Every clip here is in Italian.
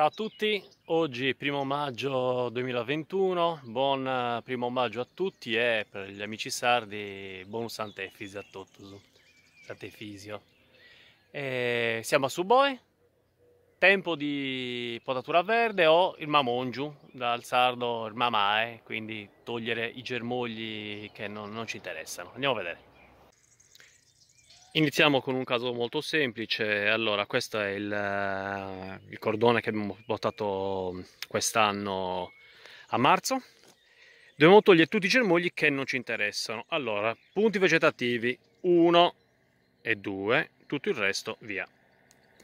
Ciao a tutti, oggi primo maggio 2021, buon eh, primo maggio a tutti e per gli amici sardi buon Sant'Efisio a tutti. Sant'Efisio. siamo a Suboe, tempo di potatura verde o il mamongiu, dal sardo il mamae, quindi togliere i germogli che non, non ci interessano. Andiamo a vedere. Iniziamo con un caso molto semplice, allora questo è il, eh, il cordone che abbiamo portato quest'anno a marzo, dobbiamo togliere tutti i germogli che non ci interessano, allora punti vegetativi 1 e 2, tutto il resto via,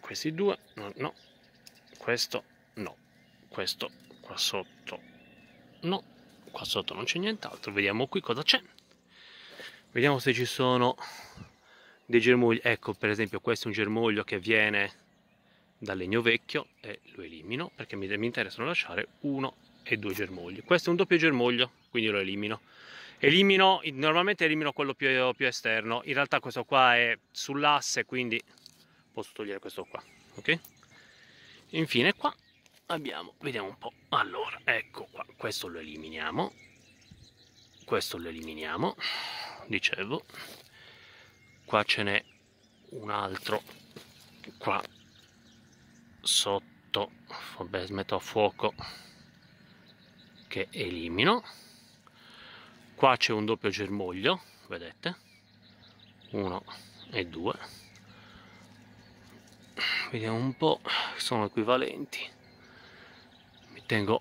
questi due no, no. questo no, questo qua sotto no, qua sotto non c'è nient'altro, vediamo qui cosa c'è, vediamo se ci sono dei germogli, ecco per esempio questo è un germoglio che viene dal legno vecchio e lo elimino perché mi, mi interessano lasciare uno e due germogli. Questo è un doppio germoglio, quindi lo elimino. Elimino, normalmente elimino quello più, più esterno, in realtà questo qua è sull'asse, quindi posso togliere questo qua, ok? Infine qua abbiamo, vediamo un po', allora, ecco qua, questo lo eliminiamo, questo lo eliminiamo, dicevo, qua ce n'è un altro qua sotto vabbè smetto a fuoco che elimino qua c'è un doppio germoglio vedete uno e due vediamo un po' sono equivalenti mi tengo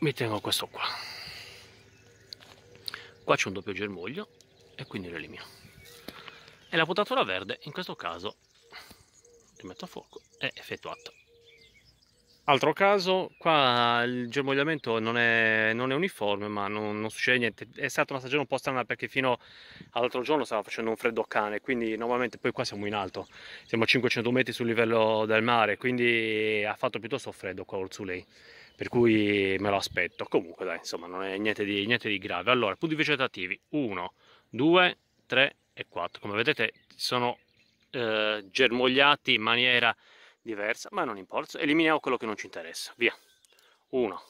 mi tengo questo qua qua c'è un doppio germoglio e quindi lo elimino e la potatura verde in questo caso li metto a fuoco è effettuata altro caso qua il germogliamento non è, non è uniforme ma non, non, succede niente è stata una stagione un po' strana perché fino all'altro giorno stava facendo un freddo cane quindi normalmente poi qua siamo in alto siamo a 500 metri sul livello del mare quindi ha fatto piuttosto freddo qua a Urzulei per cui me lo aspetto comunque dai insomma non è niente di, niente di grave allora punti vegetativi 1 2 3 e 4. Come vedete sono eh, germogliati in maniera diversa, ma non importa. Eliminiamo quello che non ci interessa. Via. 1,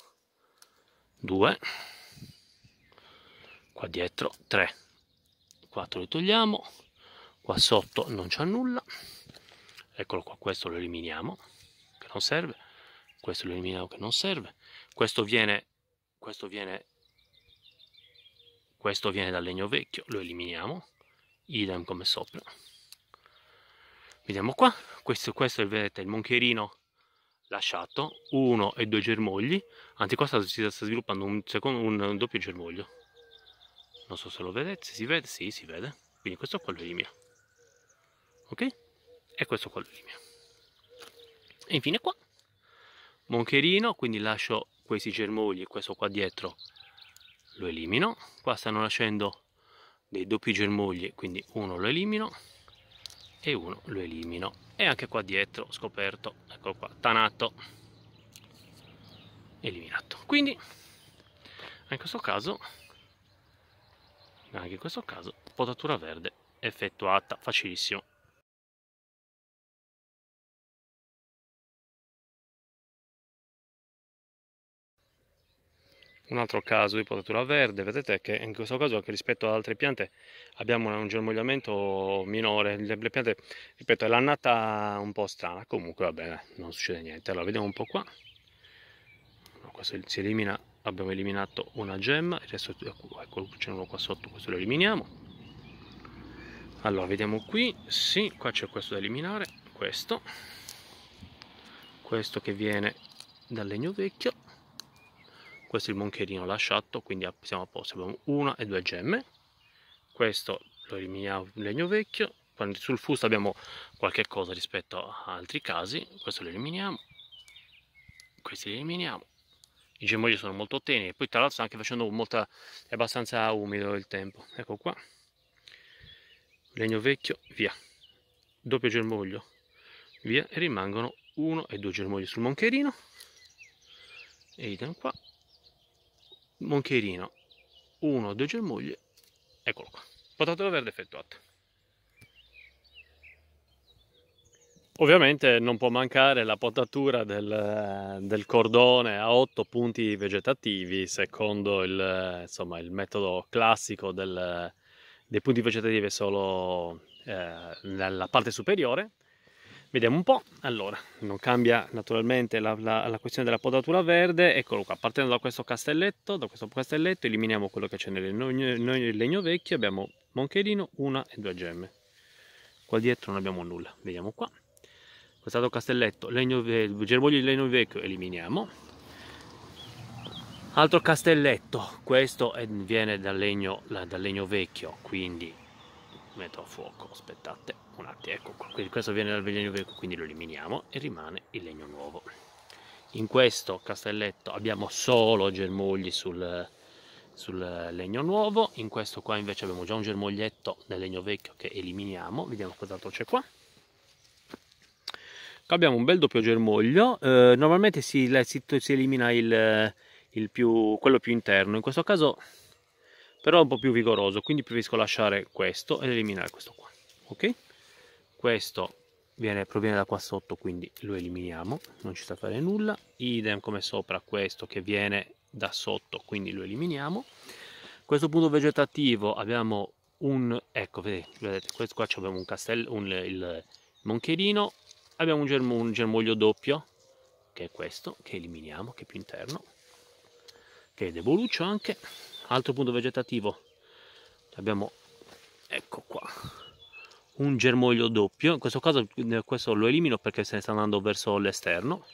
2, qua dietro 3, 4 li togliamo, qua sotto non c'è nulla. Eccolo qua, questo lo eliminiamo, che non serve. Questo lo eliminiamo che non serve. Questo viene, questo viene, questo viene dal legno vecchio, lo eliminiamo idem come sopra vediamo qua questo, questo vedete il moncherino lasciato uno e due germogli anzi qua sta, si sta sviluppando un, secondo, un doppio germoglio non so se lo vedete se si vede sì si vede quindi questo qua lo elimina ok e questo qua lo elimina e infine qua moncherino quindi lascio questi germogli e questo qua dietro lo elimino qua stanno nascendo dei doppi germogli, quindi uno lo elimino e uno lo elimino. E anche qua dietro scoperto, eccolo qua, tanato, eliminato. Quindi anche in questo caso, anche in questo caso, potatura verde effettuata, facilissimo. un altro caso di potatura verde, vedete che in questo caso anche rispetto ad altre piante abbiamo un germogliamento minore, le, piante, ripeto, è l'annata un po' strana, comunque va bene, non succede niente. Allora, vediamo un po' qua, questo si elimina, abbiamo eliminato una gemma, il resto ecco, c'è uno qua sotto, questo lo eliminiamo. Allora, vediamo qui, sì, qua c'è questo da eliminare, questo, questo che viene dal legno vecchio, questo è il moncherino lasciato quindi siamo a posto abbiamo una e due gemme questo lo eliminiamo in legno vecchio sul fusto abbiamo qualche cosa rispetto a altri casi questo lo eliminiamo questi li eliminiamo i gemmogli sono molto teneri poi tra l'altro sta anche facendo molta è abbastanza umido il tempo ecco qua legno vecchio via doppio germoglio via e rimangono uno e due germogli sul moncherino e idem qua Moncherino, 1, 2 germoglie, eccolo qua, patatela verde effettuato Ovviamente non può mancare la potatura del, del cordone a 8 punti vegetativi secondo il, insomma, il metodo classico del, dei punti vegetativi solo eh, nella parte superiore Vediamo un po', allora, non cambia naturalmente la, la, la, questione della podatura verde, eccolo qua, partendo da questo castelletto, da questo castelletto eliminiamo quello che c'è nel, nel legno vecchio, abbiamo Moncherino, una e due gemme, qua dietro non abbiamo nulla, vediamo qua, quest'altro castelletto, legno, germoglio di legno vecchio eliminiamo, altro castelletto, questo è, viene dal legno, dal legno vecchio, quindi metto a fuoco aspettate un attimo ecco qua quindi questo viene dal legno vecchio quindi lo eliminiamo e rimane il legno nuovo in questo castelletto abbiamo solo germogli sul, sul legno nuovo in questo qua invece abbiamo già un germoglietto del legno vecchio che eliminiamo vediamo cos'altro c'è qua abbiamo un bel doppio germoglio eh, normalmente si, si, si elimina il, il più, quello più interno in questo caso però è un po' più vigoroso quindi preferisco lasciare questo ed eliminare questo qua ok questo viene, proviene da qua sotto quindi lo eliminiamo non ci sta a fare nulla idem come sopra questo che viene da sotto quindi lo eliminiamo questo punto vegetativo abbiamo un ecco vedete, vedete questo qua abbiamo un castello un, il moncherino abbiamo un, germo, un germoglio doppio che è questo che eliminiamo che è più interno che è deboluccio anche altro punto vegetativo abbiamo ecco qua un germoglio doppio in questo caso questo lo elimino perché se ne sta andando verso l'esterno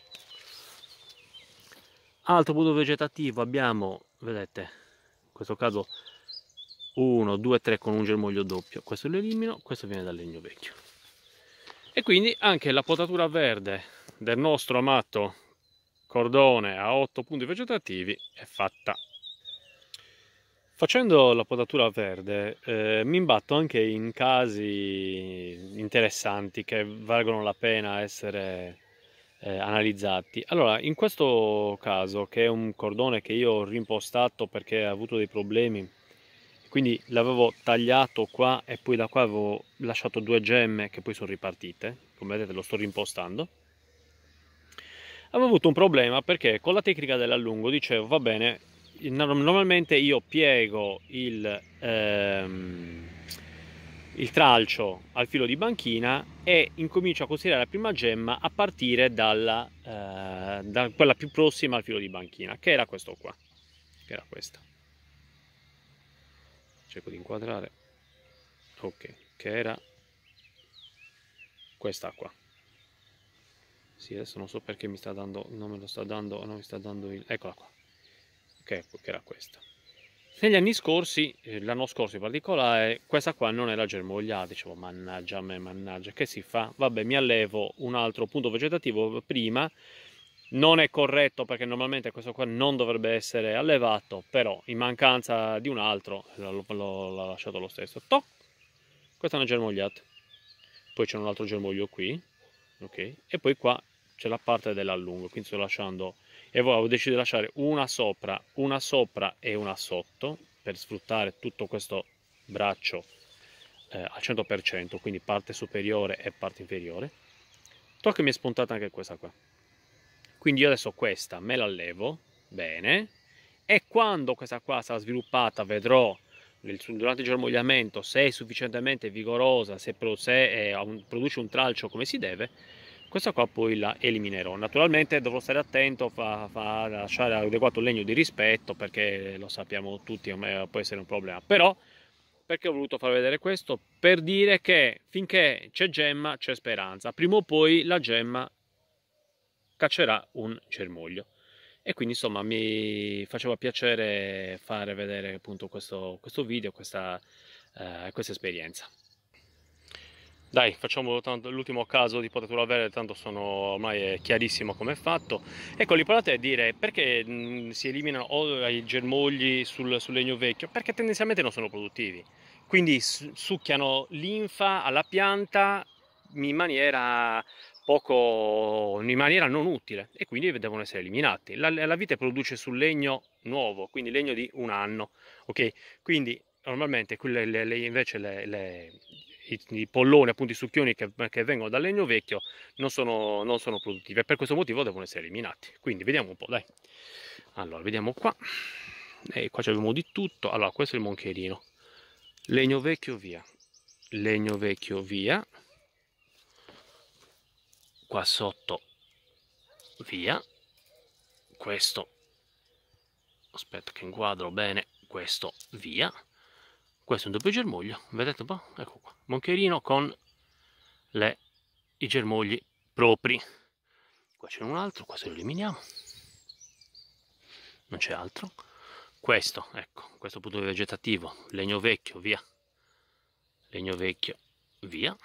altro punto vegetativo abbiamo vedete in questo caso 1 2 3 con un germoglio doppio questo lo elimino questo viene dal legno vecchio e quindi anche la potatura verde del nostro amato cordone a 8 punti vegetativi è fatta Facendo la potatura verde eh, mi imbatto anche in casi interessanti che valgono la pena essere eh, analizzati. Allora, in questo caso, che è un cordone che io ho rimpostato perché ha avuto dei problemi, quindi l'avevo tagliato qua e poi da qua avevo lasciato due gemme che poi sono ripartite, come vedete lo sto rimpostando avevo avuto un problema perché con la tecnica dell'allungo dicevo va bene normalmente io piego il, ehm, il tralcio al filo di banchina e incomincio a considerare la prima gemma a partire dalla, eh, da quella più prossima al filo di banchina, che era questo qua, che era questa. Cerco di inquadrare. Ok, che era questa qua. Sì, adesso non so perché mi sta dando, non me lo sta dando, non mi sta dando il... Eccola qua che, che era questa. Negli anni scorsi, eh, l'anno scorso in particolare, questa qua non era germogliata, dicevo mannaggia a me, mannaggia, che si fa? Vabbè, mi allevo un altro punto vegetativo prima, non è corretto perché normalmente questo qua non dovrebbe essere allevato, però in mancanza di un altro l'ho lasciato lo stesso. Toc! Questa è una germogliata. Poi c'è un altro germoglio qui, ok? E poi qua c'è la parte dell'allungo, quindi sto lasciando e voi avete deciso di lasciare una sopra, una sopra e una sotto per sfruttare tutto questo braccio eh, al 100%, quindi parte superiore e parte inferiore. Tocca che mi è spuntata anche questa qua. Quindi io adesso questa me la levo, bene, e quando questa qua sarà sviluppata vedrò durante il germogliamento se è sufficientemente vigorosa, se, eh, produce un tralcio come si deve, questa qua poi la eliminerò naturalmente dovrò stare attento a, lasciare adeguato legno di rispetto perché lo sappiamo tutti può essere un problema però perché ho voluto far vedere questo per dire che finché c'è gemma c'è speranza prima o poi la gemma caccerà un germoglio e quindi insomma mi faceva piacere fare vedere appunto questo, questo video questa, eh, questa esperienza dai, facciamo l'ultimo caso di potatura verde, tanto sono ormai chiarissimo come è fatto. Ecco, l'importante è dire perché mh, mm, si eliminano i germogli sul, sul legno vecchio, perché tendenzialmente non sono produttivi. Quindi succhiano linfa alla pianta in maniera poco in maniera non utile e quindi devono essere eliminati. La, la vite produce sul legno nuovo, quindi legno di un anno, ok? Quindi normalmente quelle, le, le, invece le, i, polloni, appunto i succhioni che, che, vengono dal legno vecchio non sono, non sono produttivi e per questo motivo devono essere eliminati. Quindi vediamo un po', dai. Allora, vediamo qua. E eh, qua abbiamo di tutto. Allora, questo è il moncherino. Legno vecchio via. Legno vecchio via. Qua sotto via. Questo. Aspetta che inquadro bene. Questo via questo è un doppio germoglio, vedete un po'? Ecco qua, moncherino con le, i germogli propri. Qua c'è un altro, qua se lo eliminiamo. Non c'è altro. Questo, ecco, questo punto vegetativo, legno vecchio, via. Legno vecchio, via.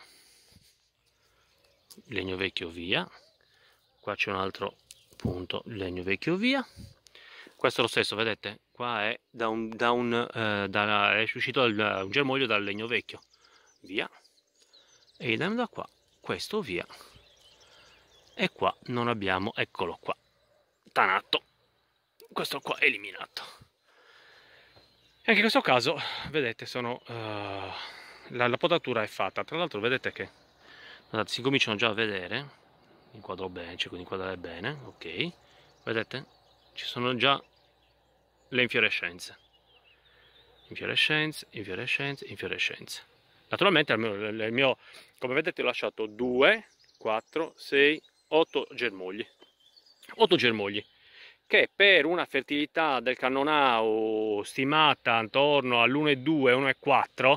Legno vecchio, via. Qua c'è un altro punto, legno vecchio, via. Questo è lo stesso, vedete? qua è da un, da un eh, da, è uscito il, un germoglio dal legno vecchio via e da qua questo via e qua non abbiamo eccolo qua tanatto questo qua eliminato anche in questo caso vedete sono uh, la, la, potatura è fatta tra l'altro vedete che guardate, si cominciano già a vedere inquadro bene cerco cioè, di inquadrare bene ok vedete ci sono già le infiorescenze. Infiorescenze, infiorescenze, infiorescenze. Naturalmente il mio, come vedete ho lasciato 2, 4, 6, 8 germogli. 8 germogli che per una fertilità del cannonau stimata intorno all'1,2-1,4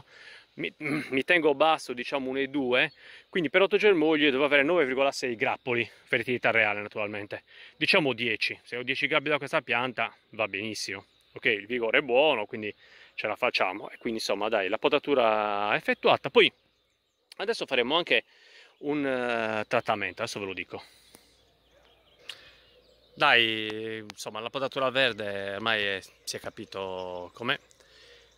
mi, mi, tengo basso diciamo 1,2 quindi per 8 germogli devo avere 9,6 grappoli fertilità reale naturalmente diciamo 10 se ho 10 grappoli da questa pianta va benissimo ok il vigore è buono quindi ce la facciamo e quindi insomma dai la potatura effettuata poi adesso faremo anche un uh, trattamento adesso ve lo dico dai insomma la potatura verde ormai è, si è capito com'è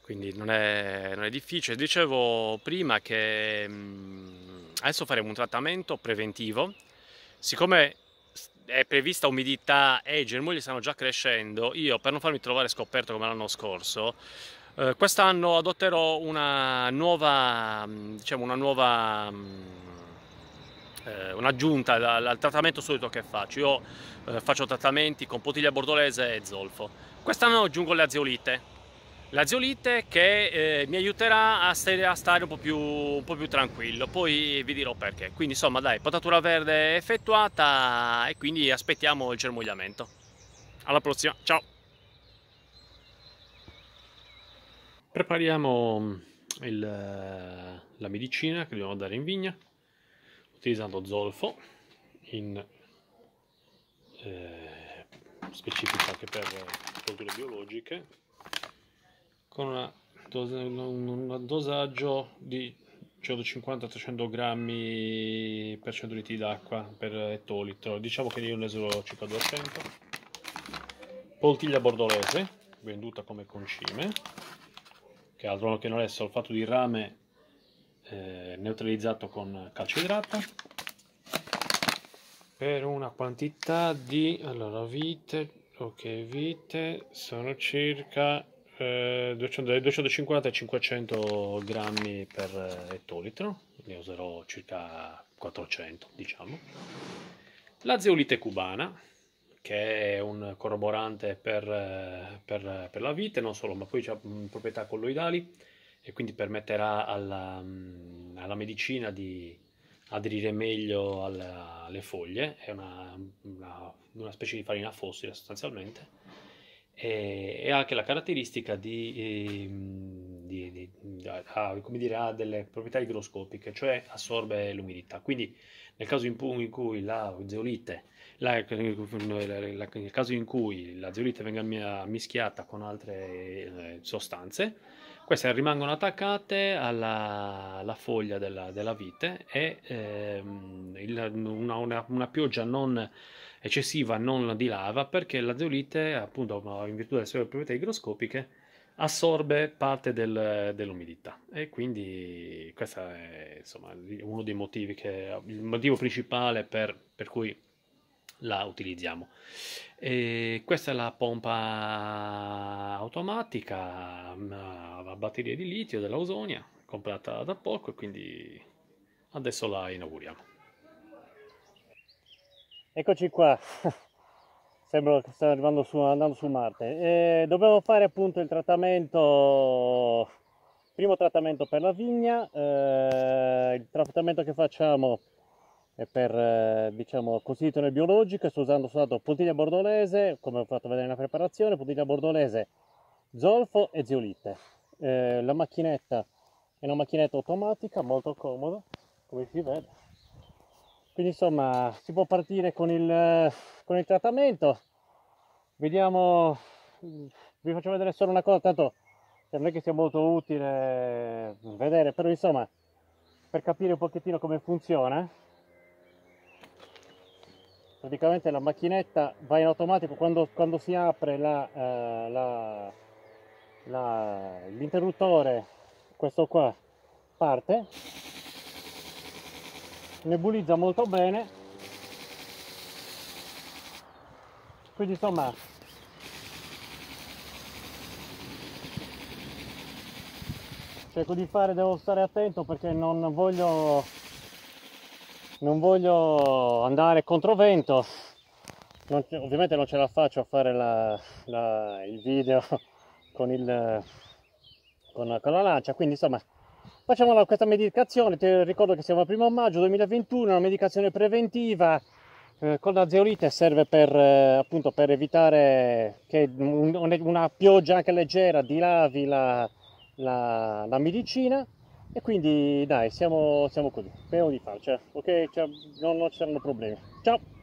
quindi non è, non è, difficile. Dicevo prima che mhmm, adesso faremo un trattamento preventivo, siccome è prevista umidità e i germogli stanno già crescendo, io per non farmi trovare scoperto come l'anno scorso, eh, quest'anno adotterò una nuova, mhmm, diciamo una nuova mhmm, eh, un'aggiunta al, al, trattamento solito che faccio. Io eh, faccio trattamenti con potiglia bordolese e zolfo. Quest'anno aggiungo le azeolite, la zeolite che eh, mi aiuterà a stare, a stare un, po più, un, po più, tranquillo poi vi dirò perché quindi insomma dai potatura verde effettuata e quindi aspettiamo il germogliamento alla prossima ciao prepariamo mm, il, eh, la medicina che dobbiamo dare in vigna utilizzando zolfo in eh, specifico anche per eh, colture biologiche con una dos- un dosaggio di 150-300 grammi per 100 litri d'acqua per ettolitro. Diciamo che io ne uso circa 200. Poltiglia bordolese, venduta come concime, che altro che non è solfato di rame eh, neutralizzato con calcio idrato per una quantità di allora vite ok vite sono circa eh, 250 ai 500 grammi per eh, ettolitro, ne userò circa 400 diciamo. La zeolite cubana, che è un corroborante per, eh, per, eh, per la vite, non solo, ma poi ha mm, proprietà colloidali e quindi permetterà alla, mm, alla medicina di aderire meglio alla, alle foglie, è una, una, una specie di farina fossile sostanzialmente e, eh, e ha anche la caratteristica di, ehm, di, di, di ha, come dire, ha delle proprietà igroscopiche, cioè assorbe l'umidità. Quindi nel caso in, in cui la zeolite, la, nel caso in cui la zeolite venga mischiata con altre eh, sostanze, queste rimangono attaccate alla, alla foglia della, della, vite e ehm, il, una, una, una, pioggia non eccessiva non di lava perché la zeolite, appunto in virtù delle sue proprietà igroscopiche, assorbe parte del, dell'umidità e quindi questo è insomma, uno dei motivi che, il motivo principale per, per cui la utilizziamo. E questa è la pompa automatica mm, a batteria di litio dell'Ausonia, comprata da poco e quindi adesso la inauguriamo. Eccoci qua, sembra che stiamo arrivando su, andando su Marte. E dovevo fare appunto il trattamento, primo trattamento per la vigna, eh, il trattamento che facciamo e per eh, diciamo nel biologico sto usando soltanto puntiglia bordolese come ho fatto vedere nella preparazione puntiglia bordolese zolfo e zeolite eh, la macchinetta è una macchinetta automatica molto comoda come si vede quindi insomma si può partire con il, con il trattamento vediamo vi faccio vedere solo una cosa tanto non è che sia molto utile vedere però insomma per capire un pochettino come funziona praticamente la macchinetta va in automatico quando, quando si apre la, eh, l'interruttore questo qua parte nebulizza molto bene quindi insomma cerco di fare devo stare attento perché non voglio non voglio andare controvento non, ovviamente non ce la faccio a fare la, la, il video con, il, con, con la lancia quindi insomma facciamo questa medicazione ti ricordo che siamo al primo maggio 2021 una medicazione preventiva eh, con la zeolite serve per, eh, appunto, per evitare che un, una pioggia anche leggera dilavi la, la, la medicina e quindi dai, siamo, siamo così, speriamo di farcela, ok? Cioè, non, non ci saranno problemi. Ciao!